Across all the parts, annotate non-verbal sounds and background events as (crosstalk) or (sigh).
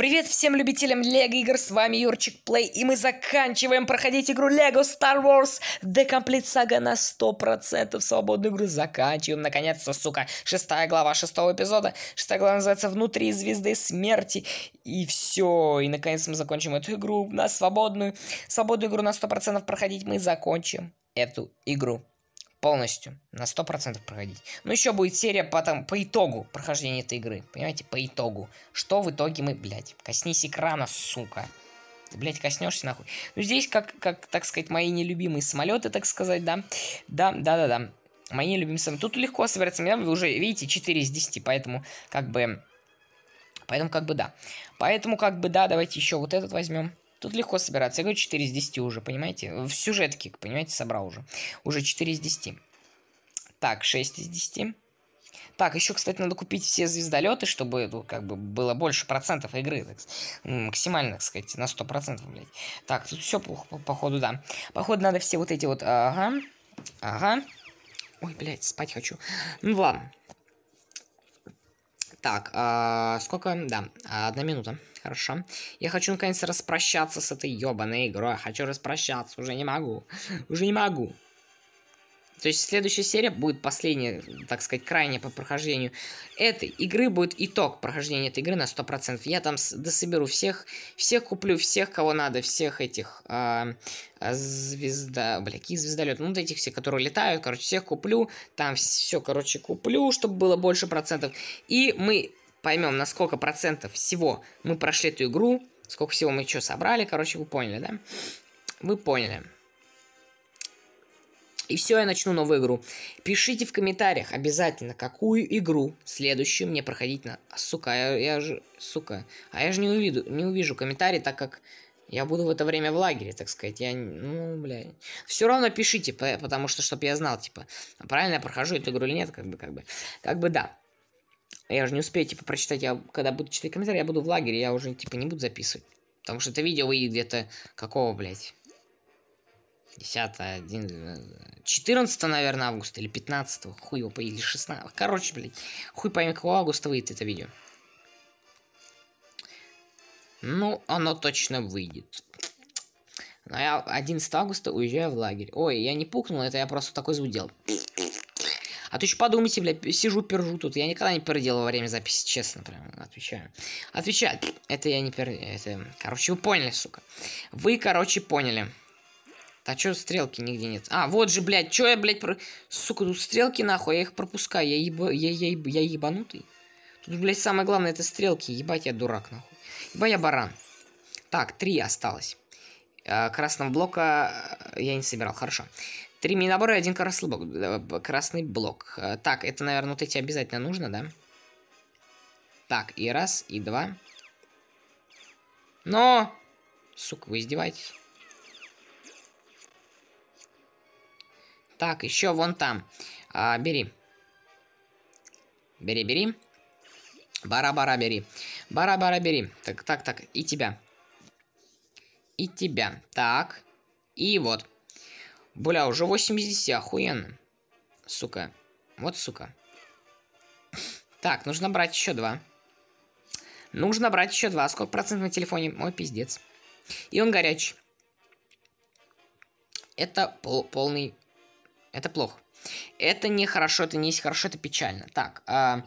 Привет всем любителям Лего игр, с вами Юрчик Плей, и мы заканчиваем проходить игру Лего Star Wars The Complete Saga на 100% свободную игру. Заканчиваем, наконец-то, сука, шестая глава шестого эпизода. Шестая глава называется «Внутри звезды смерти». И все, и наконец мы закончим эту игру на свободную. Свободную игру на 100% проходить мы закончим эту игру полностью, на 100% проходить. Ну, еще будет серия потом по итогу прохождения этой игры, понимаете, по итогу. Что в итоге мы, блядь, коснись экрана, сука. Ты, блядь, коснешься нахуй. Ну, здесь, как, как, так сказать, мои нелюбимые самолеты, так сказать, да. Да, да, да, да. Мои нелюбимые самолеты. Тут легко собираться, меня уже, видите, 4 из 10, поэтому, как бы... Поэтому, как бы, да. Поэтому, как бы, да, давайте еще вот этот возьмем. Тут легко собираться. Я говорю, 4 из 10 уже, понимаете? В сюжетке, понимаете, собрал уже. Уже 4 из 10. Так, 6 из 10. Так, еще, кстати, надо купить все звездолеты, чтобы, ну, как бы, было больше процентов игры, так, максимально, так сказать, на 100%, блядь. Так, тут все плохо, по походу, да. Походу, надо все вот эти вот, ага, ага. Ой, блядь, спать хочу. Ну, ладно. Так, а, сколько... Да, одна минута. Хорошо. Я хочу наконец распрощаться с этой ебаной игрой. Хочу распрощаться. Уже не могу. Уже не могу. То есть следующая серия будет последняя, так сказать, крайняя по прохождению этой игры, будет итог прохождения этой игры на 100%. Я там дособеру всех, всех куплю, всех, кого надо, всех этих э, звезда, бля, какие звездолет, ну, вот этих все, которые летают, короче, всех куплю, там все, короче, куплю, чтобы было больше процентов. И мы поймем, на сколько процентов всего мы прошли эту игру, сколько всего мы что собрали, короче, вы поняли, да? Вы поняли. И все, я начну новую игру. Пишите в комментариях обязательно, какую игру следующую мне проходить на... Сука, я, я же... Сука. А я же не увижу, не увижу комментарии, так как я буду в это время в лагере, так сказать. Я... Ну, бля. Все равно пишите, потому что, чтобы я знал, типа, а правильно я прохожу эту игру или нет, как бы, как бы. Как бы, да. Я же не успею, типа, прочитать. Я, когда буду читать комментарии, я буду в лагере, я уже, типа, не буду записывать. Потому что это видео выйдет где-то... Какого, блядь? 10, 1, 14, наверное, августа, или 15, хуй его, или 16, короче, блядь, хуй пойми, какого августа выйдет это видео. Ну, оно точно выйдет. Но ну, я 11 августа уезжаю в лагерь. Ой, я не пукнул, это я просто такой звук делал. А то еще подумайте, бля, сижу, пержу тут. Я никогда не пердел во время записи, честно, прям, отвечаю. Отвечаю, это я не пер... Это, короче, вы поняли, сука. Вы, короче, поняли. А чё стрелки нигде нет? А, вот же, блядь, чё я, блядь, про... Сука, тут стрелки, нахуй, я их пропускаю. Я, еб* я, я, еб... я ебанутый. Тут, блядь, самое главное, это стрелки. Ебать, я дурак, нахуй. Ебать, я баран. Так, три осталось. Э, красного блока э, я не собирал, хорошо. Три минобора и один красный блок. Э, красный блок. Так, это, наверное, вот эти обязательно нужно, да? Так, и раз, и два. Но! Сука, вы издеваетесь? Так, еще вон там. А, бери. Бери, бери. Бара-бара бери. Бара-бара бери. Так, так, так. И тебя. И тебя. Так. И вот. Бля, уже 80, охуенно. Сука. Вот сука. Так, нужно брать еще два. Нужно брать еще два. Сколько процентов на телефоне? Мой пиздец. И он горячий. Это пол полный это плохо. Это не хорошо, это не есть хорошо, это печально. Так, а,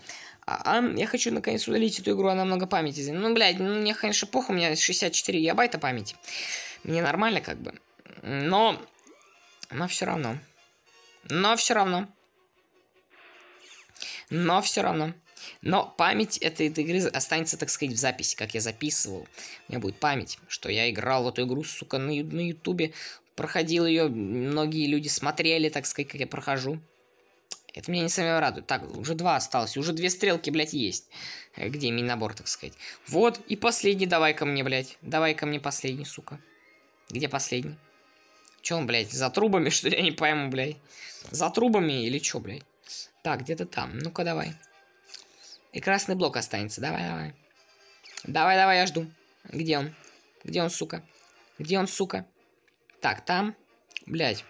а, а я хочу наконец удалить эту игру, она много памяти. Ну, блядь, ну мне, конечно, плохо, у меня 64 гигабайта памяти. Мне нормально как бы. Но, но все равно. Но все равно. Но все равно. Но память этой, этой игры останется, так сказать, в записи, как я записывал. У меня будет память, что я играл в эту игру, сука, на, на ютубе проходил ее, многие люди смотрели, так сказать, как я прохожу. Это меня не самое радует. Так, уже два осталось, уже две стрелки, блядь, есть. Э, где набор, так сказать. Вот, и последний давай ко мне, блядь. Давай ко мне последний, сука. Где последний? Че он, блядь, за трубами, (laughs) что ли? Я не пойму, блядь. За трубами или чё, блядь? Так, где-то там. Ну-ка, давай. И красный блок останется. Давай, давай. Давай, давай, я жду. Где он? Где он, сука? Где он, сука? Так, там. Блять.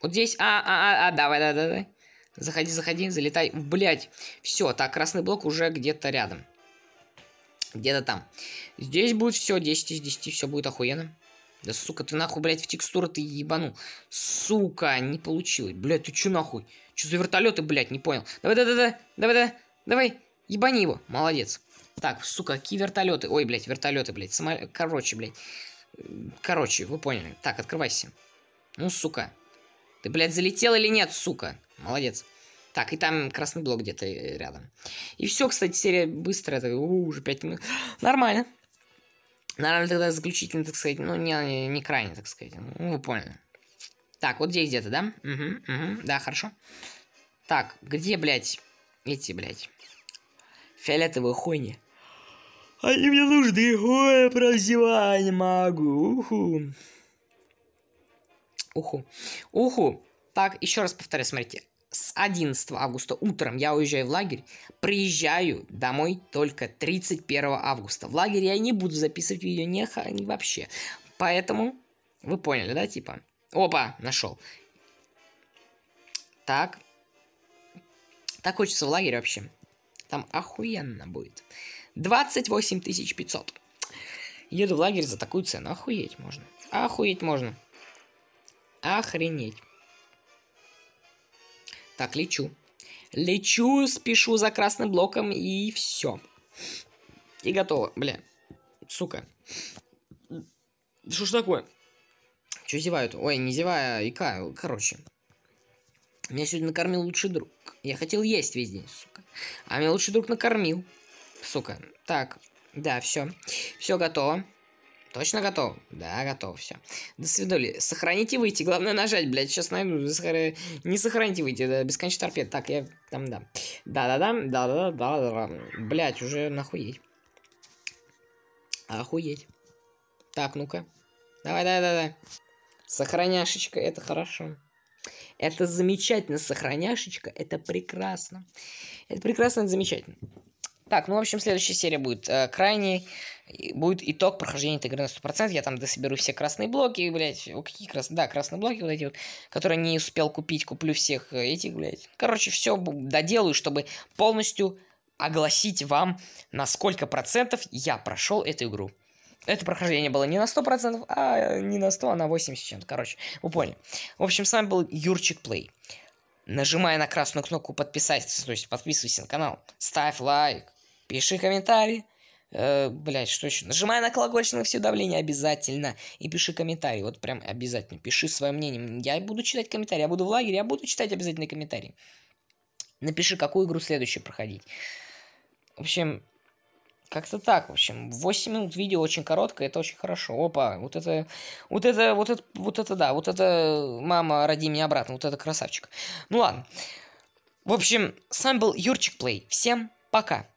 Вот здесь. А, а, а, а, давай, давай, давай. Заходи, заходи, залетай. Блять. Все, так, красный блок уже где-то рядом. Где-то там. Здесь будет все, 10 из 10, все будет охуенно. Да сука, ты нахуй, блядь, в текстуру ты ебанул. Сука, не получилось. Блядь, ты че нахуй? че за вертолеты, блядь, не понял. Давай, да, да, да, давай, да, давай, ебани его. Молодец. Так, сука, какие вертолеты? Ой, блядь, вертолеты, блядь. Само... Короче, блядь. Короче, вы поняли. Так, открывайся. Ну, сука. Ты, блядь, залетел или нет, сука? Молодец. Так, и там красный блок где-то э, рядом. И все, кстати, серия быстро, это уже 5 минут. Нормально. Нормально тогда заключительно, так сказать, ну, не, не, крайне, так сказать. Ну, вы поняли. Так, вот здесь где-то, да? Угу, угу, да, хорошо. Так, где, блядь, эти, блядь, фиолетовые хуйни? Они мне нужны. Ой, прозевать не могу. Уху. Уху. Уху. Так, еще раз повторяю, смотрите. С 11 августа утром я уезжаю в лагерь, приезжаю домой только 31 августа. В лагерь я не буду записывать видео не, не вообще. Поэтому, вы поняли, да, типа? Опа, нашел. Так. Так хочется в лагерь вообще. Там охуенно будет. 28 500. Еду в лагерь за такую цену. Охуеть можно. Охуеть можно. Охренеть. Так, лечу. Лечу, спешу за красным блоком и все. И готово. Бля. Сука. Что ж такое? Че зевают? Ой, не зевая, а икаю. Короче. Меня сегодня накормил лучший друг. Я хотел есть весь день, сука. А меня лучший друг накормил. Сука. Так, да, все. Все готово. Точно готов? Да, готов, все. До свидули. Сохраните выйти. Главное нажать, блядь. Сейчас найду. Не сохраните выйти. Да, бесконечно торпед. Так, я там, да. Да-да-да, да-да-да, да Блядь, уже нахуеть. Охуеть. Так, ну-ка. Давай, давай, давай. Сохраняшечка, это хорошо. Это замечательно, сохраняшечка, это прекрасно. Это прекрасно, это замечательно. Так, ну, в общем, следующая серия будет э, крайней. Будет итог прохождения этой игры на 100%. Я там дособеру все красные блоки, блядь. О, какие красные? Да, красные блоки вот эти вот, которые не успел купить. Куплю всех э, этих, блядь. Короче, все доделаю, чтобы полностью огласить вам, на сколько процентов я прошел эту игру. Это прохождение было не на 100%, а э, не на 100, а на 80 чем-то. Короче, вы поняли. В общем, с вами был Юрчик Плей. Нажимая на красную кнопку подписаться, то есть подписывайся на канал, ставь лайк, пиши комментарий. Э, блять, что еще? Нажимай на колокольчик на все давление обязательно. И пиши комментарий. Вот прям обязательно. Пиши свое мнение. Я буду читать комментарии. Я буду в лагере. Я буду читать обязательно комментарии. Напиши, какую игру следующую проходить. В общем, как-то так, в общем. 8 минут видео очень короткое, это очень хорошо. Опа, вот это, вот это, вот это, вот это, да, вот это э, мама, роди меня обратно, вот это красавчик. Ну ладно. В общем, с вами был Юрчик Плей. Всем пока.